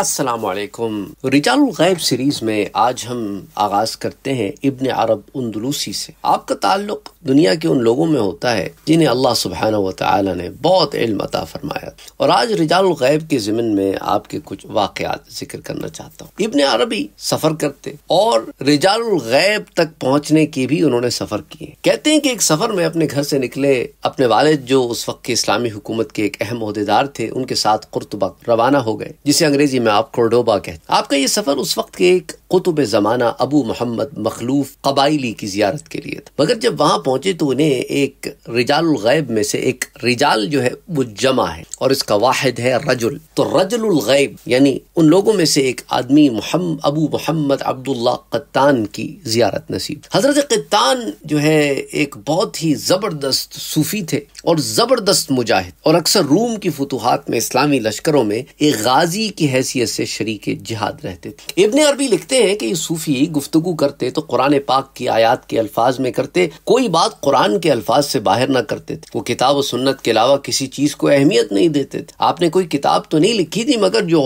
असलकुम रिजालगैब सीरीज में आज हम आगाज करते हैं इबन अरब उन्दलूसी से आपका ताल्लुक दुनिया के उन लोगों में होता है जिन्हें अल्लाह सुबहाना व ताली ने बहुत इल्म अता फरमाया और आज गैब के जमीन में आपके कुछ वाकयात जिक्र करना चाहता हूँ इबन अरबी सफ़र करते और गैब तक पहुँचने की भी उन्होंने सफ़र किए कहते हैं कि एक सफ़र में अपने घर से निकले अपने वालिद जो उस वक्त की इस्लामी हुकूमत के एक अहम अहदेदार थे उनके साथ कुरतबा रवाना हो गए जिसे अंग्रेजी में आप कोर्डोबा कहते आपका ये सफ़र उस वक्त के एक कुतुब ज़माना अबू मोहम्मद मखलूफ कबाइली की जियारत के लिए था मगर जब वहाँ पहुंचे तो उन्हें एक रिजाल गैब में से एक रिजाल जो है वो जमा है और इसका वाहिद है रजुल तो रजुल गैब यानी उन लोगों में से एक आदमी मुहम्म, अबू मोहम्मद अब्दुल्ला कत्तान की जियारत नसीब हजरत कत्तान जो है एक बहुत ही जबरदस्त सूफी थे और जबरदस्त मुजाहिद और अक्सर रूम की फतूहत में इस्लामी लश्करों में एक गाजी की हैसियत से शरीक जिहाद रहते थे इबन अरबी लिखते हैं कि ये सूफी गुफ्तु करते तो कुरान पाक की आयात के अल्फाज में करते कोई बात बात कुरान के अल्फाज से बाहर ना करते थे वो किताब और सुन्नत के अलावा किसी चीज़ को अहमियत नहीं देते थे आपने कोई किताब तो नहीं लिखी थी मगर जो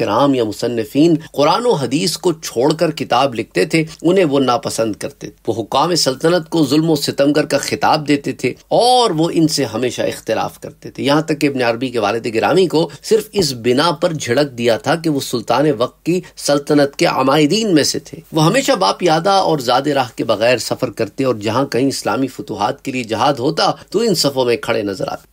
कराम या मुसनफिन कुरान और हदीस को छोड़कर किताब लिखते थे उन्हें वो नापसंद करते थे वो हुकाम सल्तनत को जुल्म सितमगर का खिताब देते थे और वो इनसे हमेशा इख्तलाफ करते थे यहाँ तक कि इबन अरबी के वालद गिरामी को सिर्फ इस बिना पर झिड़क दिया था कि वो सुल्तान वक्त की सल्तनत के आमायदीन में से थे वो हमेशा बाप यादा और ज्यादा राह के बगैर सफर करते और जहाँ कहीं इस्लाम इस्लामी फतूहत के लिए जहाद होता तो इन सफों में खड़े नजर आते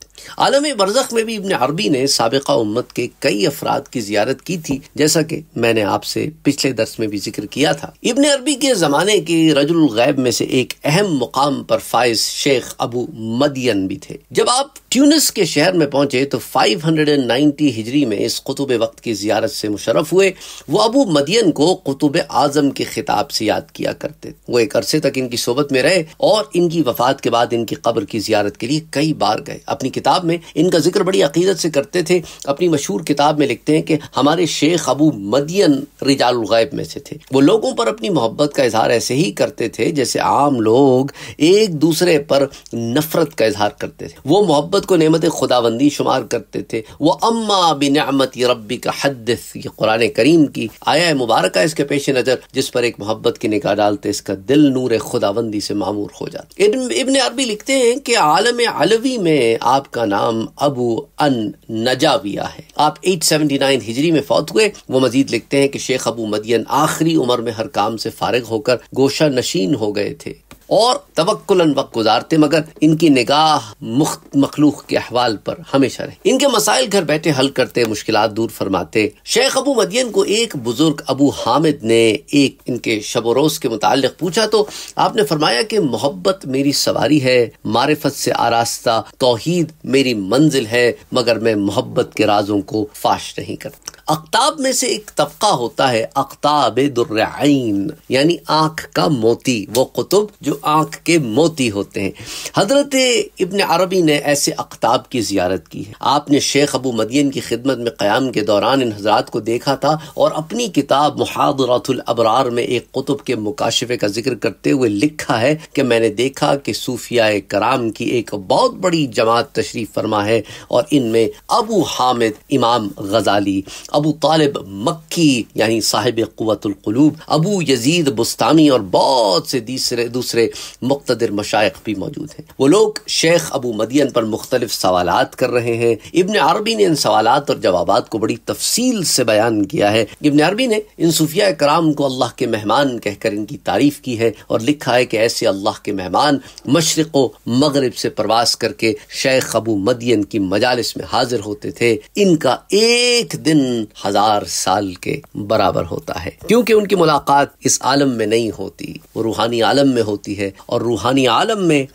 आलम बरजक में भी इबन अरबी ने सबका उम्मत के कई अफराद की जियारत की थी जैसा कि मैंने आपसे पिछले दर्स में भी जिक्र किया था इबन अरबी के ज़माने के रजुल गैब में से एक अहम मुकाम पर फायज शेख अबू मदियन भी थे जब आप ट्यूनिस के शहर में पहुंचे तो 590 हिजरी में इस कुतुब वक्त की जियारत से मुशरफ हुए वो अबू मदियन को कुतुब आजम के खिताब से याद किया करते वो एक अरसे तक इनकी सोबत में रहे और इनकी वफात के बाद इनकी कब्र की जियारत के लिए कई बार गए अपनी किताब किताब में इनका जिक्र बड़ी अकीदत से करते थे अपनी मशहूर किताब में लिखते हैं कि हमारे शेख अबू मदियन रिजालगैब में से थे वो लोगों पर अपनी मोहब्बत का इजहार ऐसे ही करते थे जैसे आम लोग एक दूसरे पर नफरत का इजहार करते थे वो मोहब्बत को नमत खुदाबंदी शुमार करते थे वो अम्मा बिनमत रबी का हद कुरान करीम की आया मुबारक इसके पेश नज़र जिस पर एक मोहब्बत की निगाह डालते इसका दिल नूर खुदाबंदी से मामूर हो जाता इबन अरबी लिखते हैं कि आलम अलवी में आपका जिनका नाम अबू अन नजाविया है आप 879 हिजरी में फौत हुए वो मजीद लिखते हैं कि शेख अबू मदियन आखिरी उम्र में हर काम से फारिग होकर गोशा नशीन हो गए थे और तबक्लन वक्त गुजारते मगर इनकी निगाह मुख्त मखलूक के अहवाल पर हमेशा रहे इनके मसाइल घर बैठे हल करते मुश्किल दूर फरमाते शेख अबू मदियन को एक बुजुर्ग अबू हामिद ने एक इनके रोज के मुतालिक पूछा तो आपने फरमाया कि मोहब्बत मेरी सवारी है मारिफत से आरास्ता तोहहीद मेरी मंजिल है मगर मैं मोहब्बत के राजों को फाश नहीं करता अख्ताब में से एक तबका होता है अख्ताब दुर्रआन यानी आँख का मोती वो कुतुब जो आँख के मोती होते हैं हजरत इबन अरबी ने ऐसे अख्ताब की जियारत की है आपने शेख अबू मदियन की खिदमत में क़्याम के दौरान इन हजरात को देखा था और अपनी किताब महादरतुल अबरार में एक कुतुब के मुकाशफे का जिक्र करते हुए लिखा है कि मैंने देखा कि सूफिया कराम की एक बहुत बड़ी जमात तशरीफ फरमा है और इनमें अबू हामिद इमाम गजाली अबू तालिब मक्की यानी साहिब क़वतलूब अबू यजीद बुस्तानी और बहुत से तीसरे दूसरे मुख्तर मशाइ भी मौजूद हैं वो लोग शेख अबू मदियन पर मुख्तलिफ सवाल कर रहे हैं इबन अरबी ने इन सवाल और जवाब को बड़ी तफसील से बयान किया है इबन अरबी ने इन सूफिया कराम को अल्लाह के मेहमान कहकर इनकी तारीफ की है और लिखा है कि ऐसे अल्लाह के मेहमान मशरको मगरब से प्रवास करके शेख अबू मदियन की मजालस में हाजिर होते थे इनका एक दिन हजार साल के बराबर होता है क्योंकि उनकी मुलाकात इस आलम में नहीं होती वो रूहानी आलम में होती है और रूहानी आलम में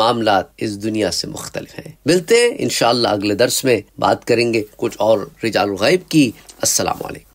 मामला इस दुनिया से मुख्तलिफ हैं मिलते हैं इन अगले दर्स में बात करेंगे कुछ और रिजाल गैब की असलम